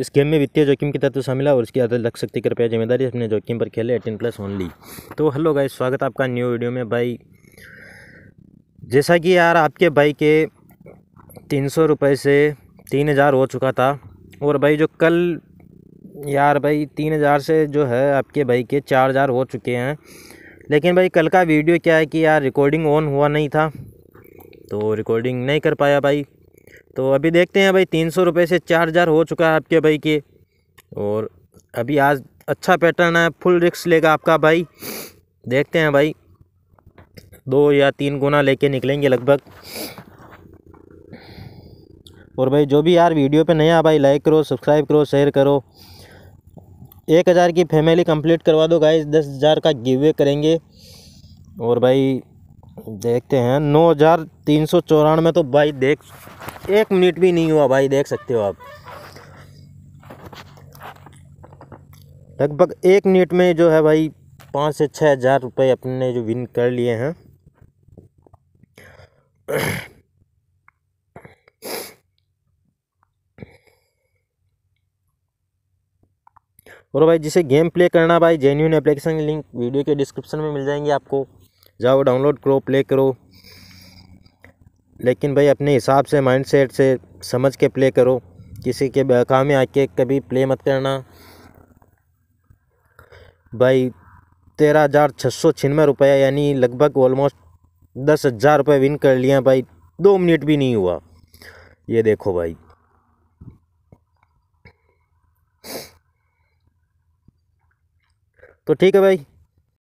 इस गेम में वित्तीय जोखिम की तत्व शामिल है और इसकी आदत लग सकती है कृपया जिम्मेदारी अपने जोखिम पर खेले एटीन प्लस ओनली तो हेलो गाइस स्वागत है आपका न्यू वीडियो में भाई जैसा कि यार आपके भाई के तीन सौ रुपये से तीन हज़ार हो चुका था और भाई जो कल यार भाई तीन हज़ार से जो है आपके भाई के चार हज़ार हो चुके हैं लेकिन भाई कल का वीडियो क्या है कि यार रिकॉर्डिंग ऑन हुआ नहीं था तो रिकॉर्डिंग नहीं कर पाया भाई तो अभी देखते हैं भाई तीन सौ रुपये से चार हज़ार हो चुका है आपके भाई के और अभी आज अच्छा पैटर्न है फुल रिक्स लेगा आपका भाई देखते हैं भाई दो या तीन गुना लेके निकलेंगे लगभग और भाई जो भी यार वीडियो पे नया भाई लाइक करो सब्सक्राइब करो शेयर करो एक हज़ार की फैमिली कंप्लीट करवा दो गाइस दस हज़ार का गिवे करेंगे और भाई देखते हैं नौ हज़ार तीन सौ चौरानवे तो भाई देख एक मिनट भी नहीं हुआ भाई देख सकते हो आप लगभग एक मिनट में जो है भाई पाँच से छः हज़ार रुपये अपने जो विन कर लिए हैं और भाई जिसे गेम प्ले करना भाई जेन्यून एप्लीकेशन लिंक वीडियो के डिस्क्रिप्शन में मिल जाएंगे आपको जाओ डाउनलोड करो प्ले करो लेकिन भाई अपने हिसाब से माइंड सेट से समझ के प्ले करो किसी के बहका में आके कभी प्ले मत करना भाई तेरह हज़ार छः सौ छियानवे रुपया यानी लगभग ऑलमोस्ट दस हज़ार रुपये विन कर लिया भाई दो मिनट भी नहीं हुआ ये देखो भाई तो ठीक है भाई